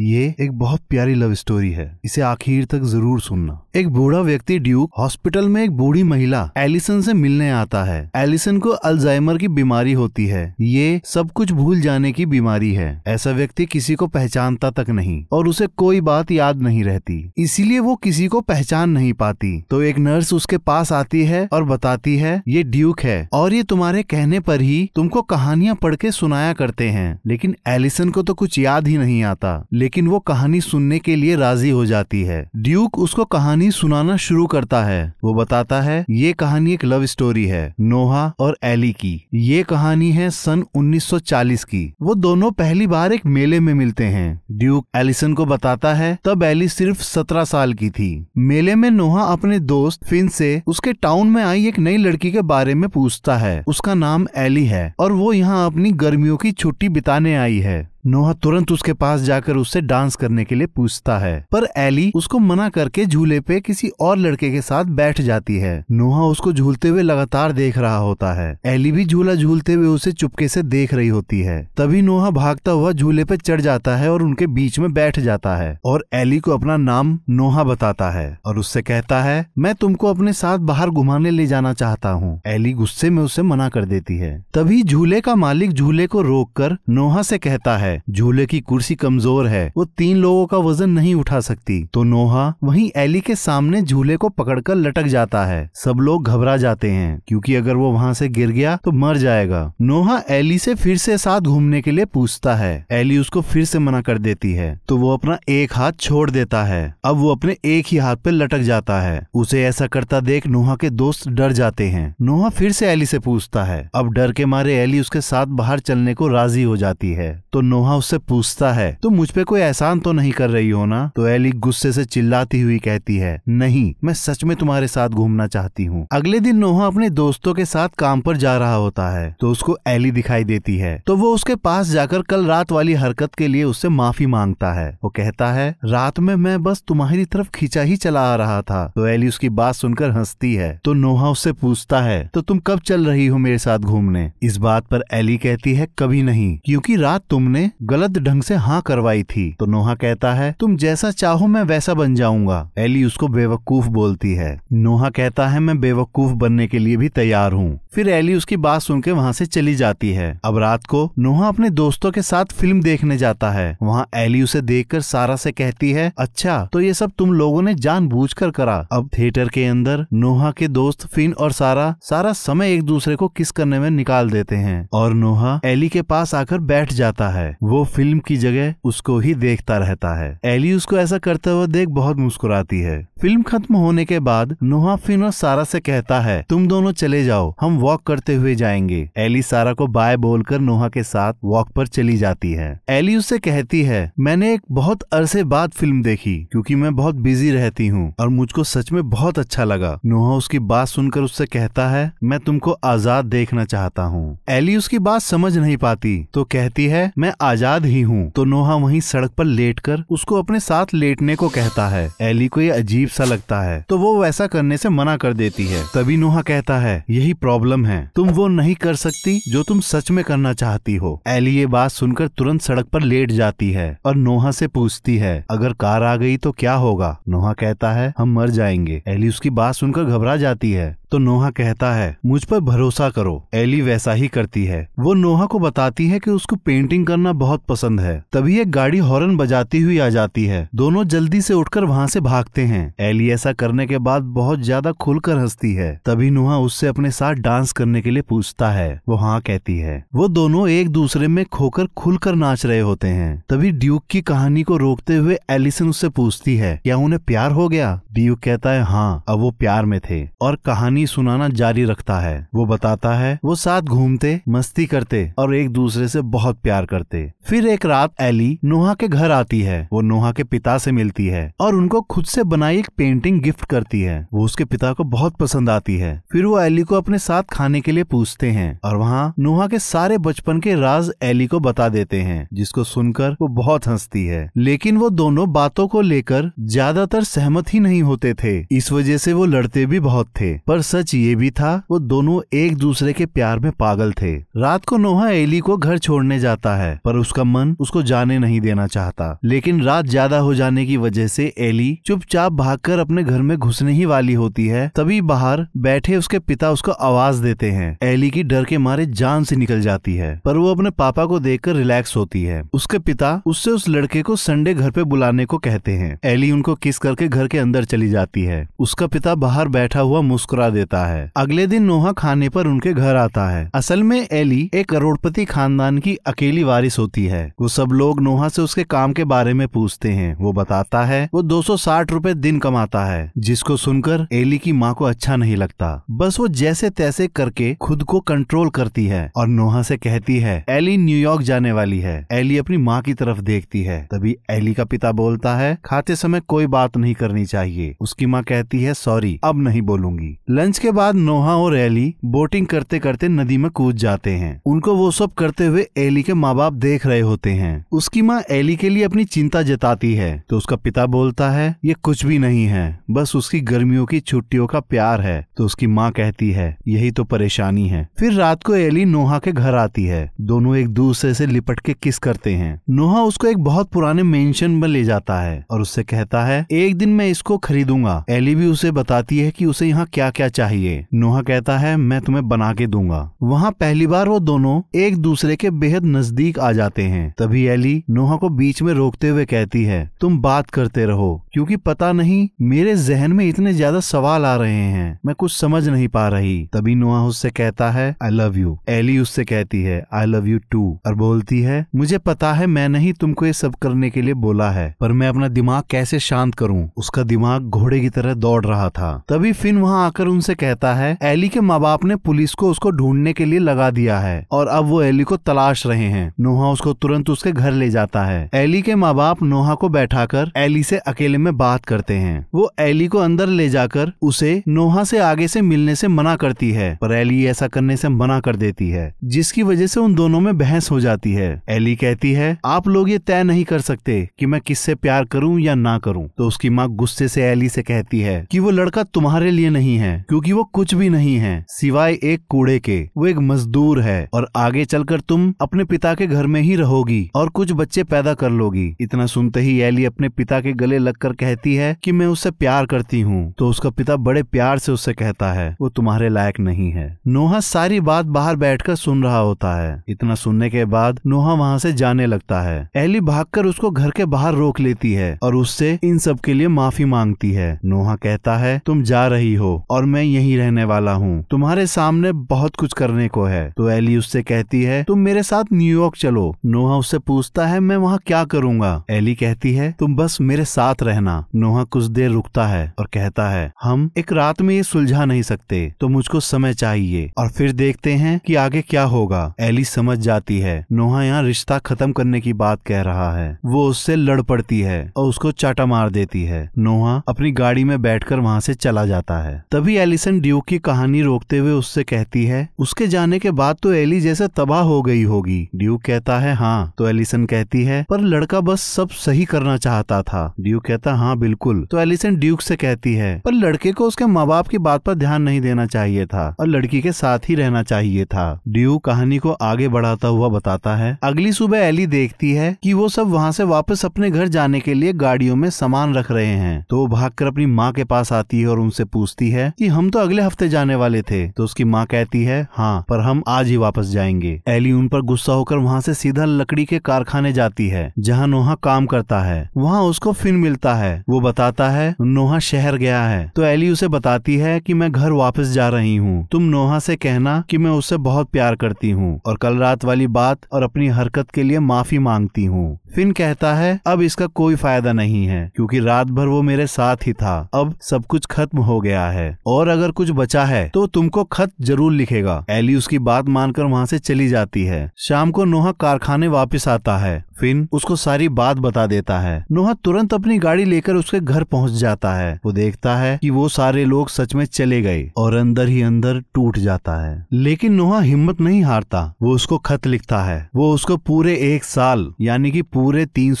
ये एक बहुत प्यारी लव स्टोरी है इसे आखिर तक जरूर सुनना एक बूढ़ा व्यक्ति ड्यूक हॉस्पिटल में एक बूढ़ी महिला एलिसन से मिलने आता है एलिसन को अल्जाइमर की बीमारी होती है ये सब कुछ भूल जाने की बीमारी है ऐसा व्यक्ति किसी को पहचानता तक नहीं और उसे कोई बात याद नहीं रहती इसीलिए वो किसी को पहचान नहीं पाती तो एक नर्स उसके पास आती है और बताती है ये ड्यूक है और ये तुम्हारे कहने पर ही तुमको कहानियां पढ़ के सुनाया करते हैं लेकिन एलिसन को तो कुछ याद ही नहीं आता लेकिन वो कहानी सुनने के लिए राजी हो जाती है ड्यूक उसको कहानी सुनाना शुरू करता है वो बताता है ये कहानी एक लव स्टोरी है नोहा और एली की ये कहानी है सन 1940 की वो दोनों पहली बार एक मेले में मिलते हैं ड्यूक एलिसन को बताता है तब एली सिर्फ सत्रह साल की थी मेले में नोहा अपने दोस्त फिन से उसके टाउन में आई एक नई लड़की के बारे में पूछता है उसका नाम एली है और वो यहाँ अपनी गर्मियों की छुट्टी बिताने आई है नोहा तुरंत उसके पास जाकर उससे डांस करने के लिए पूछता है पर एली उसको मना करके झूले पे किसी और लड़के के साथ बैठ जाती है नोहा उसको झूलते हुए लगातार देख रहा होता है एली भी झूला झूलते हुए उसे चुपके से देख रही होती है तभी नोहा भागता हुआ झूले पे चढ़ जाता है और उनके बीच में बैठ जाता है और एली को अपना नाम नोहा बताता है और उससे कहता है मैं तुमको अपने साथ बाहर घुमाने ले जाना चाहता हूँ एली गुस्से में उसे मना कर देती है तभी झूले का मालिक झूले को रोक कर नोहा से कहता है है झूले की कुर्सी कमजोर है वो तीन लोगों का वजन नहीं उठा सकती तो नोहा वही एली के सामने झूले को पकड़कर लटक जाता है सब लोग घबरा जाते हैं क्योंकि अगर वो वहाँ से गिर गया तो मर जाएगा नोहा एली से फिर से साथ घूमने के लिए पूछता है एली उसको फिर से मना कर देती है तो वो अपना एक हाथ छोड़ देता है अब वो अपने एक ही हाथ पे लटक जाता है उसे ऐसा करता देख नोहा के दोस्त डर जाते हैं नोहा फिर से एली से पूछता है अब डर के मारे एली उसके साथ बाहर चलने को राजी हो जाती है तो नोहा नोहा उससे पूछता है तुम मुझ पे कोई एहसान तो नहीं कर रही हो ना तो एली गुस्से से चिल्लाती हुई कहती है नहीं मैं सच में तुम्हारे साथ घूमना चाहती हूँ अगले दिन नोहा अपने दोस्तों के साथ काम पर जा रहा होता है तो उसको एली दिखाई देती है तो वो उसके पास जाकर कल रात वाली हरकत के लिए उससे माफी मांगता है वो कहता है रात में मैं बस तुम्हारी तरफ खींचा ही चला आ रहा था तो एली उसकी बात सुनकर हंसती है तो नोहा उससे पूछता है तो तुम कब चल रही हो मेरे साथ घूमने इस बात पर एली कहती है कभी नहीं क्योंकि रात तुमने गलत ढंग से हाँ करवाई थी तो नोहा कहता है तुम जैसा चाहो मैं वैसा बन जाऊंगा एली उसको बेवकूफ बोलती है नोहा कहता है मैं बेवकूफ बनने के लिए भी तैयार हूँ फिर एली उसकी बात सुन के वहाँ से चली जाती है अब रात को नोहा अपने दोस्तों के साथ फिल्म देखने जाता है वहाँ एली उसे कर सारा से कहती है अच्छा तो ये सब तुम लोगों ने जान कर करा अब थिएटर के अंदर नोहा के दोस्त फिन और सारा सारा समय एक दूसरे को किस करने में निकाल देते हैं और नोहा एली के पास आकर बैठ जाता है वो फिल्म की जगह उसको ही देखता रहता है एली उसको ऐसा करते हुए देख बहुत मुस्कुराती है फिल्म खत्म होने के बाद नोहा फिन और सारा से कहता है तुम दोनों चले जाओ हम वॉक करते हुए जाएंगे एली सारा को बाय बोलकर नोहा के साथ वॉक पर चली जाती है एली उससे कहती है मैंने एक बहुत अरसे बाद फिल्म देखी क्योंकि मैं बहुत बिजी रहती हूँ और मुझको सच में बहुत अच्छा लगा नोहा उसकी बात सुनकर उससे कहता है मैं तुमको आजाद देखना चाहता हूँ एली उसकी बात समझ नहीं पाती तो कहती है मैं आजाद ही हूँ तो नोहा वहीं सड़क पर लेट कर उसको अपने साथ लेटने को कहता है एली को ये अजीब सा लगता है तो वो वैसा करने से मना कर देती है तभी नोहा कहता है यही प्रॉब्लम प्रॉब्लम है तुम वो नहीं कर सकती जो तुम सच में करना चाहती हो एली ये बात सुनकर तुरंत सड़क पर लेट जाती है और नोहा से पूछती है अगर कार आ गई तो क्या होगा नोहा कहता है हम मर जाएंगे एली उसकी बात सुनकर घबरा जाती है तो नोहा कहता है मुझ पर भरोसा करो एली वैसा ही करती है वो नोहा को बताती है कि उसको पेंटिंग करना बहुत पसंद है तभी एक गाड़ी हॉर्न बजाती हुई आ जाती है दोनों जल्दी से उठकर वहाँ से भागते हैं एली ऐसा करने के बाद बहुत ज्यादा खुलकर हंसती है तभी नोहा उससे अपने साथ डांस करने के लिए पूछता है वो हाँ कहती है वो दोनों एक दूसरे में खोकर खुलकर नाच रहे होते हैं तभी ड्यूक की कहानी को रोकते हुए एलिसन उससे पूछती है क्या उन्हें प्यार हो गया ड्यूक कहता है हाँ अब वो प्यार में थे और कहानी कहानी सुनाना जारी रखता है वो बताता है वो साथ घूमते मस्ती करते और एक दूसरे से बहुत प्यार करते फिर एक रात एली नोहा के घर आती है वो नोहा के पिता से मिलती है और उनको खुद से बनाई एक पेंटिंग गिफ्ट करती है वो उसके पिता को बहुत पसंद आती है फिर वो एली को अपने साथ खाने के लिए पूछते हैं और वहाँ नोहा के सारे बचपन के राज एली को बता देते हैं जिसको सुनकर वो बहुत हंसती है लेकिन वो दोनों बातों को लेकर ज्यादातर सहमत ही नहीं होते थे इस वजह से वो लड़ते भी बहुत थे पर सच ये भी था वो दोनों एक दूसरे के प्यार में पागल थे रात को नोहा एली को घर छोड़ने जाता है पर उसका मन उसको जाने नहीं देना चाहता लेकिन रात ज्यादा हो जाने की वजह से एली चुपचाप भागकर अपने घर में घुसने ही वाली होती है तभी बाहर बैठे उसके पिता उसको आवाज देते हैं एली की डर के मारे जान से निकल जाती है पर वो अपने पापा को देखकर रिलैक्स होती है उसके पिता उससे उस लड़के को संडे घर पे बुलाने को कहते हैं एली उनको किस करके घर के अंदर चली जाती है उसका पिता बाहर बैठा हुआ मुस्कुरा देता है अगले दिन नोहा खाने पर उनके घर आता है असल में एली एक करोड़पति खानदान की अकेली वारिस होती है वो सब लोग नोहा से उसके काम के बारे में पूछते हैं वो बताता है वो 260 रुपए दिन कमाता है जिसको सुनकर एली की माँ को अच्छा नहीं लगता बस वो जैसे तैसे करके खुद को कंट्रोल करती है और नोहा से कहती है एली न्यूयॉर्क जाने वाली है एली अपनी माँ की तरफ देखती है तभी एली का पिता बोलता है खाते समय कोई बात नहीं करनी चाहिए उसकी माँ कहती है सॉरी अब नहीं बोलूंगी लंच लंच के बाद नोहा और एली बोटिंग करते करते नदी में कूद जाते हैं उनको वो सब करते हुए एली के माँ बाप देख रहे होते हैं उसकी माँ एली के लिए अपनी चिंता जताती है तो उसका पिता बोलता है ये कुछ भी नहीं है बस उसकी गर्मियों की छुट्टियों का प्यार है तो उसकी माँ कहती है यही तो परेशानी है फिर रात को एली नोहा के घर आती है दोनों एक दूसरे से लिपट के किस करते हैं नोहा उसको एक बहुत पुराने मेंशन में ले जाता है और उससे कहता है एक दिन मैं इसको खरीदूंगा एली भी उसे बताती है कि उसे यहाँ क्या क्या चाहिए नोहा कहता है मैं तुम्हें बना के दूंगा वहाँ पहली बार वो दोनों एक दूसरे के बेहद नजदीक आ जाते हैं तभी एली नोहा को बीच में रोकते हुए कहती है तुम बात करते रहो क्योंकि पता नहीं मेरे जहन में इतने ज्यादा सवाल आ रहे हैं मैं कुछ समझ नहीं पा रही तभी नोहा उससे कहता है आई लव यू एली उससे कहती है आई लव यू टू और बोलती है मुझे पता है मैंने ही तुमको ये सब करने के लिए बोला है पर मैं अपना दिमाग कैसे शांत करूं उसका दिमाग घोड़े की तरह दौड़ रहा था तभी फिन वहां आकर उनसे से कहता है एली के माँ बाप ने पुलिस को उसको ढूंढने के लिए लगा दिया है और अब वो एली को तलाश रहे हैं नोहा उसको तुरंत उसके घर ले जाता है एली के माँ बाप नोहा को बैठा कर एली से अकेले में बात करते हैं वो एली को अंदर ले जाकर उसे नोहा से आगे से मिलने से मना करती है पर एली ऐसा करने से मना कर देती है जिसकी वजह से उन दोनों में बहस हो जाती है एली कहती है आप लोग ये तय नहीं कर सकते कि मैं किससे प्यार करूं या ना करूं तो उसकी माँ गुस्से से एली से कहती है कि वो लड़का तुम्हारे लिए नहीं है क्यों क्योंकि वो कुछ भी नहीं है सिवाय एक कूड़े के वो एक मजदूर है और आगे चलकर तुम अपने पिता के घर में ही रहोगी और कुछ बच्चे पैदा कर लोगी इतना सुनते ही एली अपने पिता के गले कर कहती है कि मैं उससे प्यार करती हूँ तो उसका पिता बड़े प्यार से उससे कहता है वो तुम्हारे लायक नहीं है नोहा सारी बात बाहर बैठकर सुन रहा होता है इतना सुनने के बाद नोहा वहाँ से जाने लगता है एली भागकर उसको घर के बाहर रोक लेती है और उससे इन सब के लिए माफी मांगती है नोहा कहता है तुम जा रही हो और मैं मैं यही रहने वाला हूँ तुम्हारे सामने बहुत कुछ करने को है तो एली उससे कहती है तुम मेरे साथ न्यूयॉर्क चलो नोहा उससे पूछता है मैं वहाँ क्या करूँगा एली कहती है तुम बस मेरे साथ रहना नोहा कुछ देर रुकता है और कहता है हम एक रात में ये सुलझा नहीं सकते तो मुझको समय चाहिए और फिर देखते हैं कि आगे क्या होगा एली समझ जाती है नोहा यहाँ रिश्ता खत्म करने की बात कह रहा है वो उससे लड़ पड़ती है और उसको चाटा मार देती है नोहा अपनी गाड़ी में बैठकर वहाँ से चला जाता है तभी एलिसन ड्यूक की कहानी रोकते हुए उससे कहती है उसके जाने के बाद तो एली जैसे तबाह हो गई होगी ड्यूक कहता है हाँ तो एलिसन कहती है पर लड़का बस सब सही करना चाहता था ड्यू कहता हाँ बिल्कुल तो एलिसन ड्यूक से कहती है पर लड़के को उसके माँ बाप की बात पर ध्यान नहीं देना चाहिए था और लड़की के साथ ही रहना चाहिए था ड्यूक कहानी को आगे बढ़ाता हुआ बताता है अगली सुबह एली देखती है कि वो सब वहाँ से वापस अपने घर जाने के लिए गाड़ियों में सामान रख रहे हैं तो वो भागकर अपनी माँ के पास आती है और उनसे पूछती है कि हम तो अगले हफ्ते जाने वाले थे तो उसकी माँ कहती है हाँ पर हम आज ही वापस जाएंगे एली उन पर गुस्सा होकर वहाँ से सीधा लकड़ी के कारखाने जाती है जहाँ नोहा काम करता है वहाँ उसको फिन मिलता है वो बताता है नोहा शहर गया है तो एली उसे बताती है की मैं घर वापस जा रही हूँ तुम नोहा से कहना की मैं उससे बहुत प्यार करती हूँ और कल रात वाली बात और अपनी हरकत के लिए माफी मांगती हूँ फिन कहता है अब इसका कोई फायदा नहीं है क्योंकि रात भर वो मेरे साथ ही था अब सब कुछ खत्म हो गया है और और अगर कुछ बचा है तो तुमको खत जरूर लिखेगा एली उसकी बात मानकर वहाँ से चली जाती है शाम को नोहा कारखाने वापस आता है फिन उसको सारी बात बता देता है नोहा तुरंत अपनी गाड़ी लेकर उसके घर पहुंच जाता है वो देखता है कि वो सारे लोग सच में चले गए और अंदर ही अंदर टूट जाता है लेकिन नोहा हिम्मत नहीं हारता वो उसको खत लिखता है वो उसको पूरे एक साल यानी कि पूरे तीन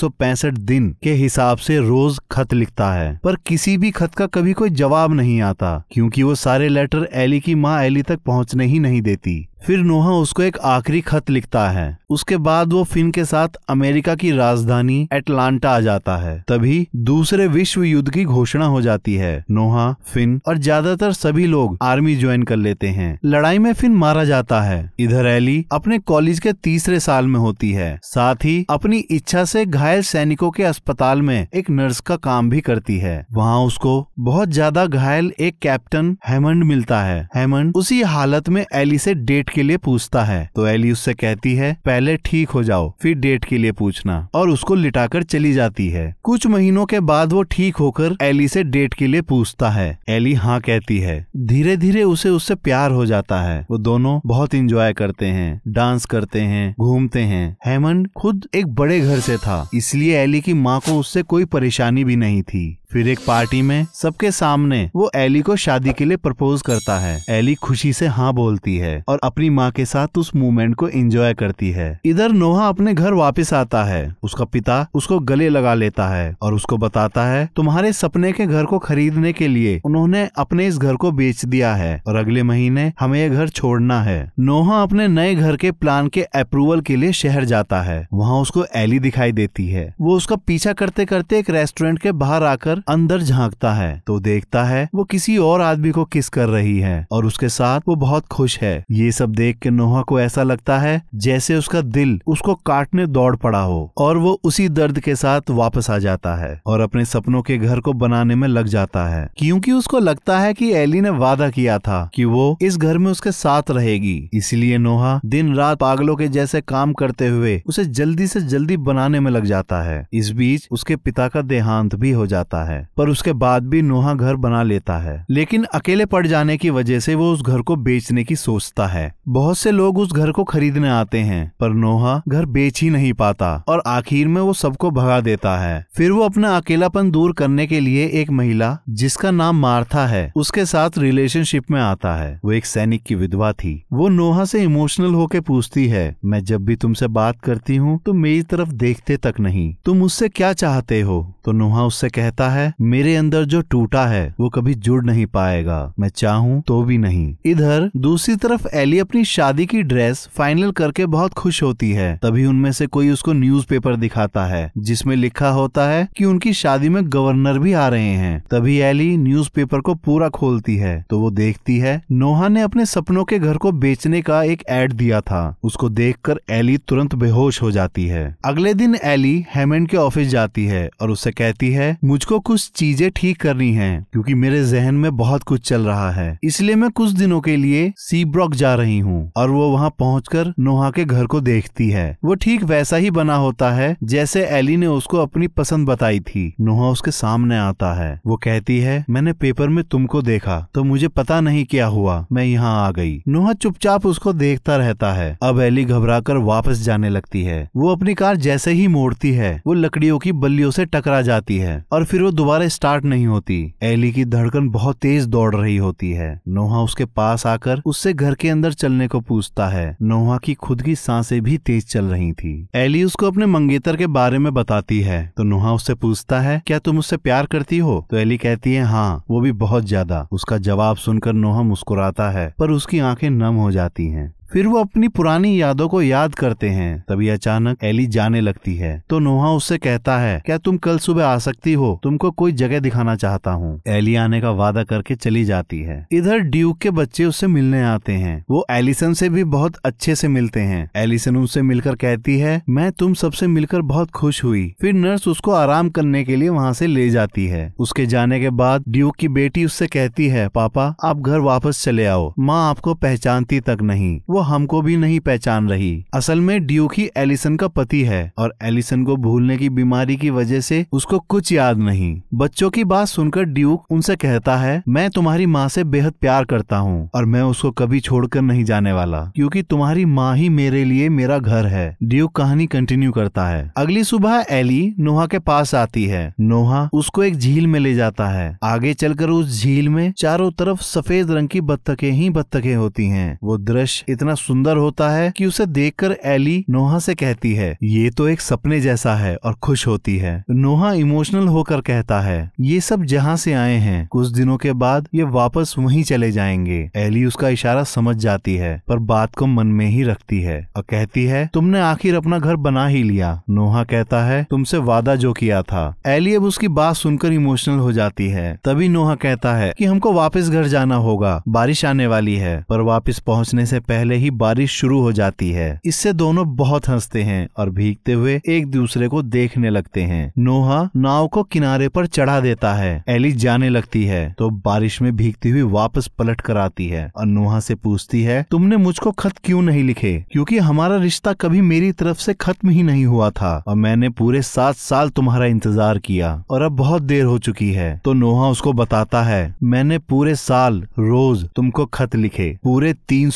दिन के हिसाब से रोज खत लिखता है पर किसी भी खत का कभी कोई जवाब नहीं आता क्योंकि कि वो सारे लेटर एली की माँ एली तक पहुंचने ही नहीं देती फिर नोहा उसको एक आखिरी खत लिखता है उसके बाद वो फिन के साथ अमेरिका की राजधानी एटलांटा आ जाता है तभी दूसरे विश्व युद्ध की घोषणा हो जाती है नोहा फिन और ज्यादातर सभी लोग आर्मी ज्वाइन कर लेते हैं लड़ाई में फिन मारा जाता है इधर एली अपने कॉलेज के तीसरे साल में होती है साथ ही अपनी इच्छा से घायल सैनिकों के अस्पताल में एक नर्स का काम भी करती है वहाँ उसको बहुत ज्यादा घायल एक कैप्टन हेमंड मिलता है हेमंड उसी हालत में एली से डेट डेट के लिए पूछता है तो एली उससे कहती है पहले ठीक हो जाओ फिर डेट के लिए पूछना और उसको लिटाकर चली जाती है कुछ महीनों के बाद वो ठीक होकर एली से डेट के लिए पूछता है एली हाँ कहती है धीरे धीरे उसे उससे प्यार हो जाता है वो दोनों बहुत इंजॉय करते हैं डांस करते हैं घूमते हैं हेमंड खुद एक बड़े घर से था इसलिए एली की माँ को उससे कोई परेशानी भी नहीं थी फिर एक पार्टी में सबके सामने वो एली को शादी के लिए प्रपोज करता है एली खुशी से हाँ बोलती है और अपनी माँ के साथ उस मूवमेंट को एंजॉय करती है इधर नोहा अपने घर वापस आता है उसका पिता उसको गले लगा लेता है और उसको बताता है तुम्हारे सपने के घर को खरीदने के लिए उन्होंने अपने इस घर को बेच दिया है और अगले महीने हमें यह घर छोड़ना है नोहा अपने नए घर के प्लान के अप्रूवल के लिए शहर जाता है वहाँ उसको एली दिखाई देती है वो उसका पीछा करते करते एक रेस्टोरेंट के बाहर आकर अंदर झांकता है तो देखता है वो किसी और आदमी को किस कर रही है और उसके साथ वो बहुत खुश है ये सब देख के नोहा को ऐसा लगता है जैसे उसका दिल उसको काटने दौड़ पड़ा हो और वो उसी दर्द के साथ वापस आ जाता है और अपने सपनों के घर को बनाने में लग जाता है क्योंकि उसको लगता है कि एली ने वादा किया था कि वो इस घर में उसके साथ रहेगी इसलिए नोहा दिन रात पागलों के जैसे काम करते हुए उसे जल्दी से जल्दी बनाने में लग जाता है इस बीच उसके पिता का देहांत भी हो जाता है है पर उसके बाद भी नोहा घर बना लेता है लेकिन अकेले पड़ जाने की वजह से वो उस घर को बेचने की सोचता है बहुत से लोग उस घर को खरीदने आते हैं पर नोहा घर बेच ही नहीं पाता और आखिर में वो सबको भगा देता है फिर वो अपना अकेलापन दूर करने के लिए एक महिला जिसका नाम मार्था है उसके साथ रिलेशनशिप में आता है वो एक सैनिक की विधवा थी वो नोहा से इमोशनल होके पूछती है मैं जब भी तुमसे बात करती हूँ तो मेरी तरफ देखते तक नहीं तुम उससे क्या चाहते हो तो नोहा उससे कहता है है मेरे अंदर जो टूटा है वो कभी जुड़ नहीं पाएगा मैं चाहूँ तो भी नहीं इधर दूसरी तरफ एली अपनी शादी की ड्रेस फाइनल करके बहुत खुश होती है तभी उनमें से कोई उसको न्यूज दिखाता है जिसमें लिखा होता है कि उनकी शादी में गवर्नर भी आ रहे हैं तभी एली न्यूज को पूरा खोलती है तो वो देखती है नोहा ने अपने सपनों के घर को बेचने का एक एड दिया था उसको देखकर एली तुरंत बेहोश हो जाती है अगले दिन एली हेमेंड के ऑफिस जाती है और उससे कहती है मुझको कुछ चीजें ठीक करनी हैं क्योंकि मेरे जहन में बहुत कुछ चल रहा है इसलिए मैं कुछ दिनों के लिए सीब्रॉक जा रही हूँ और वो वहाँ पहुँच नोहा के घर को देखती है वो ठीक वैसा ही बना होता है जैसे एली ने उसको अपनी पसंद बताई थी नोहा उसके सामने आता है वो कहती है मैंने पेपर में तुमको देखा तो मुझे पता नहीं क्या हुआ मैं यहाँ आ गई नोहा चुपचाप उसको देखता रहता है अब एली घबरा कर वापस जाने लगती है वो अपनी कार जैसे ही मोड़ती है वो लकड़ियों की बल्लियों से टकरा जाती है और फिर वो दोबारा स्टार्ट नहीं होती एली की धड़कन बहुत तेज दौड़ रही होती है नोहा उसके पास आकर उससे घर के अंदर चलने को पूछता है नोहा की खुद की सांसें भी तेज चल रही थी एली उसको अपने मंगेतर के बारे में बताती है तो नोहा उससे पूछता है क्या तुम उससे प्यार करती हो तो एली कहती है हाँ वो भी बहुत ज्यादा उसका जवाब सुनकर नोहा मुस्कुराता है पर उसकी आंखें नम हो जाती हैं फिर वो अपनी पुरानी यादों को याद करते हैं तभी अचानक एली जाने लगती है तो नोहा उससे कहता है क्या तुम कल सुबह आ सकती हो तुमको कोई जगह दिखाना चाहता हूँ एली आने का वादा करके चली जाती है इधर ड्यूक के बच्चे उससे मिलने आते हैं वो एलिसन से भी बहुत अच्छे से मिलते हैं एलिसन उनसे मिलकर कहती है मैं तुम सबसे मिलकर बहुत खुश हुई फिर नर्स उसको आराम करने के लिए वहाँ से ले जाती है उसके जाने के बाद ड्यूक की बेटी उससे कहती है पापा आप घर वापस चले आओ माँ आपको पहचानती तक नहीं वो वो हमको भी नहीं पहचान रही असल में ड्यूक ही एलिसन का पति है और एलिसन को भूलने की बीमारी की वजह से उसको कुछ याद नहीं बच्चों की बात सुनकर ड्यूक उनसे कहता है मैं तुम्हारी माँ से बेहद प्यार करता हूँ और मैं उसको कभी छोड़कर नहीं जाने वाला क्योंकि तुम्हारी माँ ही मेरे लिए मेरा घर है ड्यूक कहानी कंटिन्यू करता है अगली सुबह एली नोहा के पास आती है नोहा उसको एक झील में ले जाता है आगे चलकर उस झील में चारों तरफ सफेद रंग की बत्तखे ही बत्तखे होती हैं वो दृश्य इतना इतना सुंदर होता है कि उसे देखकर एली नोहा से कहती है ये तो एक सपने जैसा है और खुश होती है नोहा इमोशनल होकर कहता है ये सब जहाँ से आए हैं कुछ दिनों के बाद ये वापस वहीं चले जाएंगे एली उसका इशारा समझ जाती है पर बात को मन में ही रखती है और कहती है तुमने आखिर अपना घर बना ही लिया नोहा कहता है तुमसे वादा जो किया था एली अब उसकी बात सुनकर इमोशनल हो जाती है तभी नोहा कहता है कि हमको वापस घर जाना होगा बारिश आने वाली है पर वापस पहुंचने से पहले ही बारिश शुरू हो जाती है इससे दोनों बहुत हंसते हैं और भीगते हुए एक दूसरे को देखने लगते हैं नोहा नाव को किनारे पर चढ़ा देता है एली जाने लगती है तो बारिश में भीगती हुई वापस पलट कर आती है और नोहा से पूछती है तुमने मुझको खत क्यों नहीं लिखे क्योंकि हमारा रिश्ता कभी मेरी तरफ से खत्म ही नहीं हुआ था और मैंने पूरे सात साल तुम्हारा इंतजार किया और अब बहुत देर हो चुकी है तो नोहा उसको बताता है मैंने पूरे साल रोज तुमको खत लिखे पूरे तीन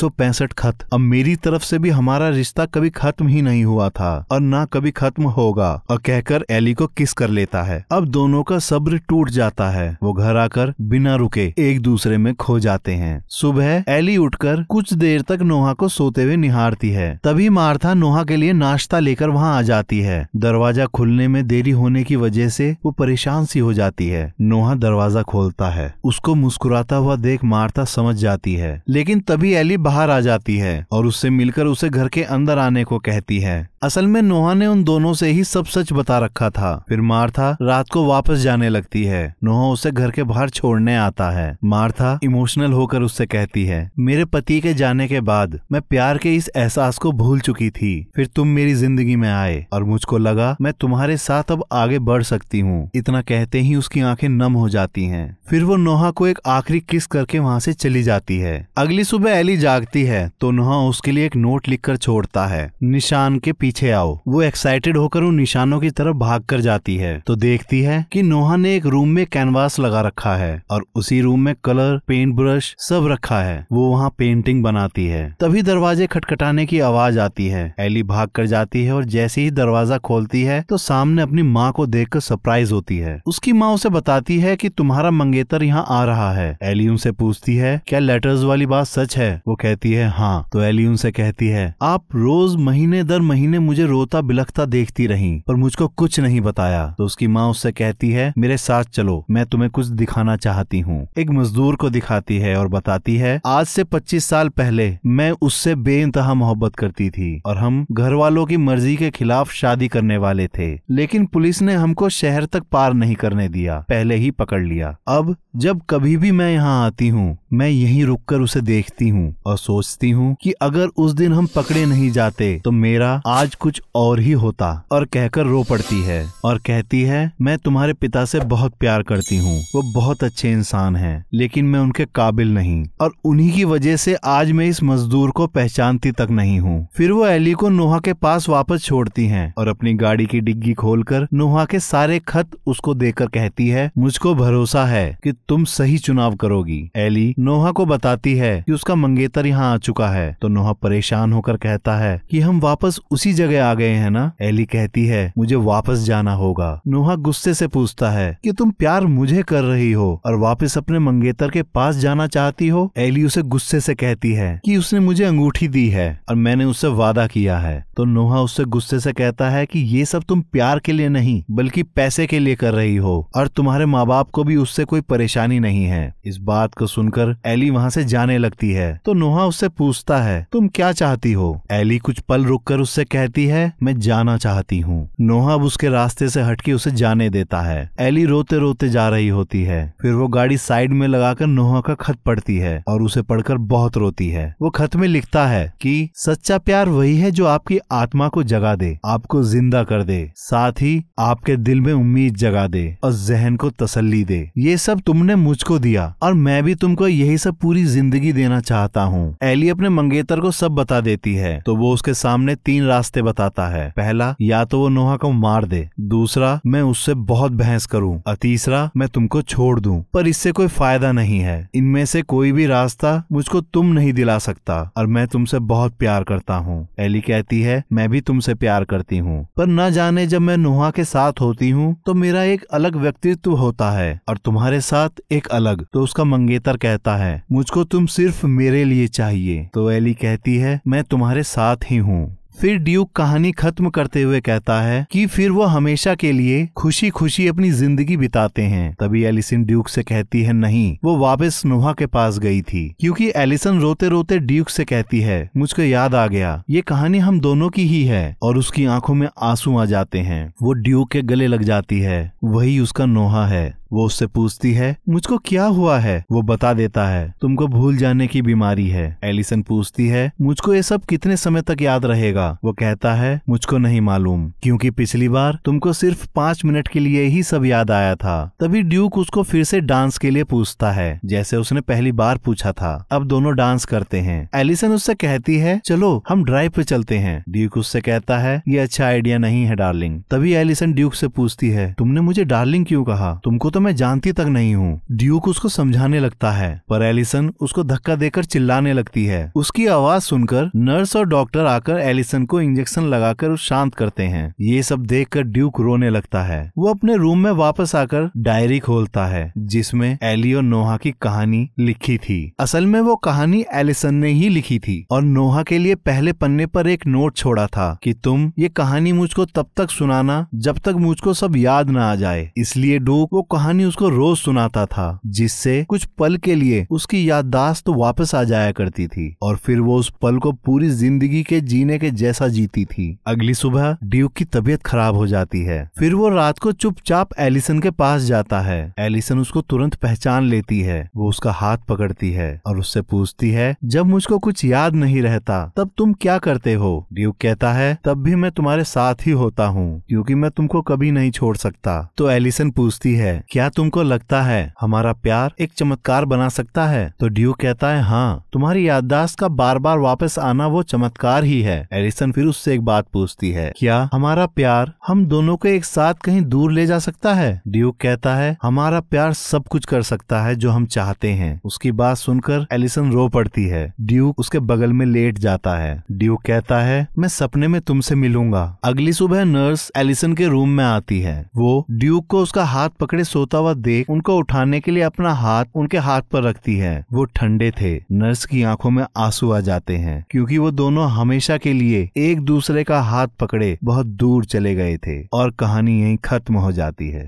खत साथ अब मेरी तरफ से भी हमारा रिश्ता कभी खत्म ही नहीं हुआ था और ना कभी खत्म होगा और कहकर एली को किस कर लेता है अब दोनों का सब्र टूट जाता है वो घर आकर बिना रुके एक दूसरे में खो जाते हैं सुबह एली उठकर कुछ देर तक नोहा को सोते हुए निहारती है तभी मार्था नोहा के लिए नाश्ता लेकर वहाँ आ जाती है दरवाजा खुलने में देरी होने की वजह से वो परेशान सी हो जाती है नोहा दरवाजा खोलता है उसको मुस्कुराता हुआ देख मार्था समझ जाती है लेकिन तभी एली बाहर आ जाती है है और उससे मिलकर उसे घर के अंदर आने को कहती है असल में नोहा ने उन दोनों से ही सब सच बता रखा था फिर मार्था रात को वापस जाने लगती है नोहा उसे घर के बाहर छोड़ने आता है मार्था इमोशनल होकर उससे कहती है मेरे पति के जाने के बाद मैं प्यार के इस एहसास को भूल चुकी थी फिर तुम मेरी जिंदगी में आए और मुझको लगा मैं तुम्हारे साथ अब आगे बढ़ सकती हूँ इतना कहते ही उसकी आंखें नम हो जाती हैं फिर वो नोहा को एक आखिरी किस करके वहाँ से चली जाती है अगली सुबह एली जागती है तो नोहा उसके लिए एक नोट लिखकर छोड़ता है निशान के पीछे आओ वो एक्साइटेड होकर उन निशानों की तरफ भाग कर जाती है तो देखती है कि नोहा ने एक रूम में कैनवास लगा रखा है और उसी रूम में कलर पेंट ब्रश सब रखा है वो वहाँ पेंटिंग बनाती है तभी दरवाजे खटखटाने की आवाज आती है एली भाग कर जाती है और जैसे ही दरवाजा खोलती है तो सामने अपनी माँ को देख सरप्राइज होती है उसकी माँ उसे बताती है की तुम्हारा मंगेतर यहाँ आ रहा है एली उनसे पूछती है क्या लेटर्स वाली बात सच है वो कहती है हाँ हाँ तो एली उनसे कहती है आप रोज महीने दर महीने मुझे रोता बिलखता देखती रही पर मुझको कुछ नहीं बताया तो उसकी माँ उससे कहती है मेरे साथ चलो मैं तुम्हें कुछ दिखाना चाहती हूँ एक मजदूर को दिखाती है और बताती है आज से 25 साल पहले मैं उससे बे मोहब्बत करती थी और हम घर वालों की मर्जी के खिलाफ शादी करने वाले थे लेकिन पुलिस ने हमको शहर तक पार नहीं करने दिया पहले ही पकड़ लिया अब जब कभी भी मैं यहाँ आती हूँ मैं यहीं रुककर उसे देखती हूँ और सोचती हूँ कि अगर उस दिन हम पकड़े नहीं जाते तो मेरा आज कुछ और ही होता और कहकर रो पड़ती है और कहती है मैं तुम्हारे पिता से बहुत प्यार करती हूँ वो बहुत अच्छे इंसान है लेकिन मैं उनके काबिल नहीं और उन्ही की वजह से आज मैं इस मजदूर को पहचानती तक नहीं हूँ फिर वो एली को नोहा के पास वापस छोड़ती है और अपनी गाड़ी की डिग्गी खोलकर नोहा के सारे खत उसको देकर कहती है मुझको भरोसा है कि तुम सही चुनाव करोगी एली नोहा को बताती है कि उसका मंगेतर यहाँ आ चुका है तो नोहा परेशान होकर कहता है कि हम वापस उसी जगह आ गए हैं ना एली कहती है मुझे वापस जाना होगा नोहा गुस्से से पूछता है कि तुम प्यार मुझे कर रही हो और वापस अपने मंगेतर के पास जाना चाहती हो एली उसे गुस्से से कहती है कि उसने मुझे अंगूठी दी है और मैंने उससे वादा किया है तो नोहा उससे गुस्से से कहता है कि ये सब तुम प्यार के लिए नहीं बल्कि पैसे के लिए कर रही हो और तुम्हारे माँ बाप को भी उससे कोई परेशानी नहीं है इस बात को सुनकर एली वहाँ से जाने लगती है तो नोहा उससे पूछता है तुम क्या चाहती हो एली कुछ पल रुक कर उससे कहती है मैं जाना चाहती हूँ नोहा अब उसके रास्ते से हटके उसे जाने देता है एली रोते रोते जा रही होती है फिर वो गाड़ी साइड में लगाकर नोहा का खत पढ़ती है और उसे पढ़कर बहुत रोती है वो खत में लिखता है कि सच्चा प्यार वही है जो आपकी आत्मा को जगा दे आपको जिंदा कर दे साथ ही आपके दिल में उम्मीद जगा दे और जहन को तसल्ली दे ये सब तुमने मुझको दिया और मैं भी तुमको यही सब पूरी जिंदगी देना चाहता हूँ एली अपने मंगेतर को सब बता देती है तो वो उसके सामने तीन रास्ते बताता है पहला या तो वो नोहा को मार दे दूसरा मैं उससे बहुत बहस करूँ और तीसरा मैं तुमको छोड़ दूँ पर इससे कोई फायदा नहीं है इनमें से कोई भी रास्ता मुझको तुम नहीं दिला सकता और मैं तुमसे बहुत प्यार करता हूँ एली कहती है मैं भी तुमसे प्यार करती हूँ पर न जाने जब मैं नोहा के साथ होती हूँ तो मेरा एक अलग व्यक्तित्व होता है और तुम्हारे साथ एक अलग तो उसका मंगेतर कहता कहता है मुझको तुम सिर्फ मेरे लिए चाहिए तो एली कहती है मैं तुम्हारे साथ ही हूँ फिर ड्यूक कहानी खत्म करते हुए कहता है कि फिर वो हमेशा के लिए खुशी खुशी अपनी जिंदगी बिताते हैं तभी एलिसन ड्यूक से कहती है नहीं वो वापस नोहा के पास गई थी क्योंकि एलिसन रोते रोते ड्यूक से कहती है मुझको याद आ गया ये कहानी हम दोनों की ही है और उसकी आंखों में आंसू आ जाते हैं वो ड्यूक के गले लग जाती है वही उसका नोहा है वो उससे पूछती है मुझको क्या हुआ है वो बता देता है तुमको भूल जाने की बीमारी है एलिसन पूछती है मुझको ये सब कितने समय तक याद रहेगा वो कहता है मुझको नहीं मालूम क्योंकि पिछली बार तुमको सिर्फ पांच मिनट के लिए ही सब याद आया था तभी ड्यूक उसको फिर से डांस के लिए पूछता है जैसे उसने पहली बार पूछा था अब दोनों डांस करते हैं एलिसन उससे कहती है चलो हम ड्राइव पे चलते हैं ड्यूक उससे कहता है ये अच्छा आइडिया नहीं है डार्लिंग तभी एलिसन ड्यूक से पूछती है तुमने मुझे डार्लिंग क्यों कहा तुमको तो मैं जानती तक नहीं हूँ ड्यूक उसको समझाने लगता है पर एलिसन उसको धक्का देकर चिल्लाने लगती है उसकी आवाज सुनकर नर्स और डॉक्टर आकर एलिसन को इंजेक्शन लगाकर शांत करते हैं ये सब देख ड्यूक रोने लगता है वो अपने रूम में वापस आकर डायरी खोलता है जिसमे एलियो नोहा की कहानी लिखी थी असल में वो कहानी एलिसन ने ही लिखी थी और नोहा के लिए पहले पन्ने पर एक नोट छोड़ा था कि तुम ये कहानी मुझको तब तक सुनाना जब तक मुझको सब याद ना आ जाए इसलिए डूक वो कहानी कहानी उसको रोज सुनाता था जिससे कुछ पल के लिए उसकी याददाश्त वापस आ जाया करती थी और फिर वो उस पल को पूरी जिंदगी के जीने के जैसा जीती थी अगली सुबह ड्यूक की तबीयत खराब हो जाती है फिर वो रात को चुपचाप एलिसन के पास जाता है एलिसन उसको तुरंत पहचान लेती है वो उसका हाथ पकड़ती है और उससे पूछती है जब मुझको कुछ याद नहीं रहता तब तुम क्या करते हो ड्यूक कहता है तब भी मैं तुम्हारे साथ ही होता हूँ क्योंकि मैं तुमको कभी नहीं छोड़ सकता तो एलिसन पूछती है क्या क्या तुमको लगता है हमारा प्यार एक चमत्कार बना सकता है तो ड्यू कहता है हाँ तुम्हारी याददाश्त का बार बार वापस आना वो चमत्कार ही है एडिसन फिर उससे एक बात पूछती है क्या हमारा प्यार हम दोनों को एक साथ कहीं दूर ले जा सकता है ड्यूक कहता है हमारा प्यार सब कुछ कर सकता है जो हम चाहते हैं उसकी बात सुनकर एलिसन रो पड़ती है ड्यूक उसके बगल में लेट जाता है ड्यू कहता है मैं सपने में तुमसे मिलूंगा अगली सुबह नर्स एलिसन के रूम में आती है वो ड्यूक को उसका हाथ पकड़े सोते होता हुआ देख उनको उठाने के लिए अपना हाथ उनके हाथ पर रखती है वो ठंडे थे नर्स की आंखों में आंसू आ जाते हैं क्योंकि वो दोनों हमेशा के लिए एक दूसरे का हाथ पकड़े बहुत दूर चले गए थे और कहानी यही खत्म हो जाती है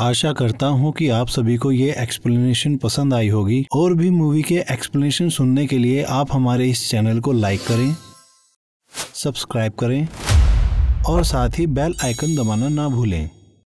आशा करता हूँ कि आप सभी को ये एक्सप्लेनेशन पसंद आई होगी और भी मूवी के एक्सप्लेनेशन सुनने के लिए आप हमारे इस चैनल को लाइक करें सब्सक्राइब करें और साथ ही बेल आइकन दबाना ना भूलें